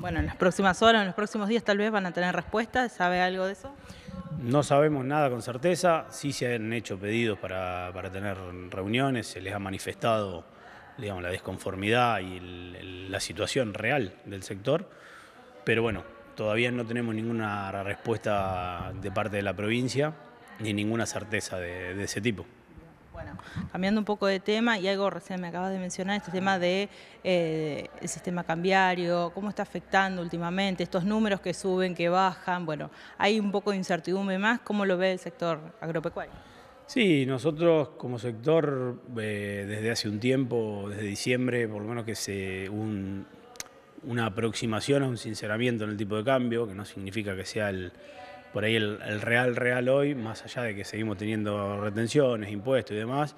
Bueno, en las próximas horas, en los próximos días tal vez van a tener respuestas. ¿Sabe algo de eso? No sabemos nada con certeza. Sí se han hecho pedidos para, tener reuniones, se les ha manifestado digamos, la desconformidad y la situación real del sector. Pero bueno, todavía no tenemos ninguna respuesta de parte de la provincia ni ninguna certeza de ese tipo. Bueno, cambiando un poco de tema, y algo recién me acabas de mencionar, este tema del de, eh, sistema cambiario, cómo está afectando últimamente, estos números que suben, que bajan, bueno, hay un poco de incertidumbre más, ¿cómo lo ve el sector agropecuario? Sí, nosotros como sector, eh, desde hace un tiempo, desde diciembre, por lo menos que se una aproximación un sinceramiento en el tipo de cambio, que no significa que sea el, por ahí el, real, real hoy, más allá de que seguimos teniendo retenciones, impuestos y demás,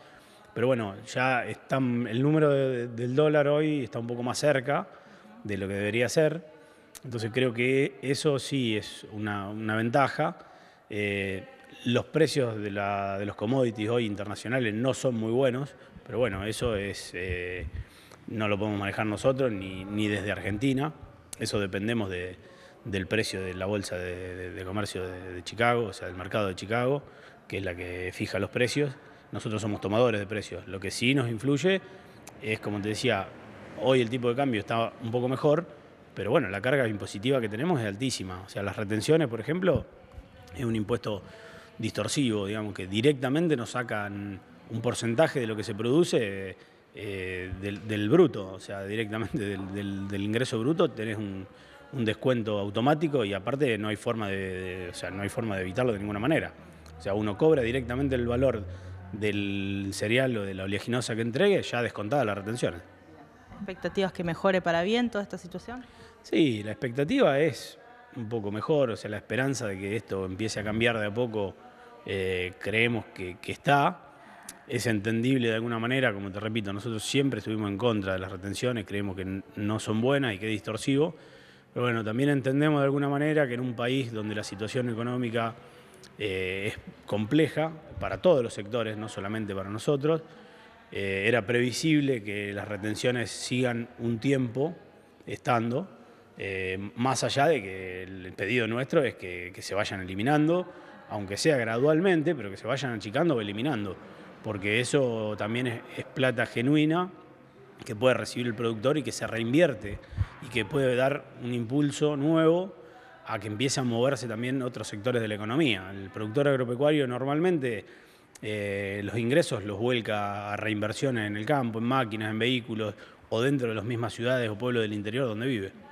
pero bueno, ya está, el número del dólar hoy está un poco más cerca de lo que debería ser, entonces creo que eso sí es una, una ventaja. Eh, los precios de, la, de, los commodities hoy internacionales no son muy buenos, pero bueno, eso es eh, no lo podemos manejar nosotros ni, ni desde Argentina, eso dependemos de del precio de la bolsa de, comercio de, Chicago, o sea, del mercado de Chicago, que es la que fija los precios. Nosotros somos tomadores de precios. Lo que sí nos influye es, como te decía, hoy el tipo de cambio está un poco mejor, pero bueno, la carga impositiva que tenemos es altísima. O sea, las retenciones, por ejemplo, es un impuesto distorsivo, digamos, que directamente nos sacan un porcentaje de lo que se produce eh, del, bruto, o sea, directamente del, del ingreso bruto tenés un, un descuento automático y aparte no hay forma de, sea, no hay forma de evitarlo de ninguna manera. O sea, uno cobra directamente el valor del cereal o de la oleaginosa que entregue, ya descontada las retenciones. ¿Expectativas que mejore para bien toda esta situación? Sí, la expectativa es un poco mejor, o sea, la esperanza de que esto empiece a cambiar de a poco, eh, creemos que, que está. Es entendible de alguna manera, como te repito, nosotros siempre estuvimos en contra de las retenciones, creemos que no son buenas y que es distorsivo. Pero bueno, también entendemos de alguna manera que en un país donde la situación económica eh, es compleja para todos los sectores, no solamente para nosotros, eh, era previsible que las retenciones sigan un tiempo estando, eh, más allá de que el pedido nuestro es que, se vayan eliminando, aunque sea gradualmente, pero que se vayan achicando o eliminando, porque eso también es plata genuina que puede recibir el productor y que se reinvierte y que puede dar un impulso nuevo a que empiece a moverse también otros sectores de la economía. El productor agropecuario normalmente eh, los ingresos los vuelca a reinversiones en el campo, en máquinas, en vehículos o dentro de las mismas ciudades o pueblos del interior donde vive.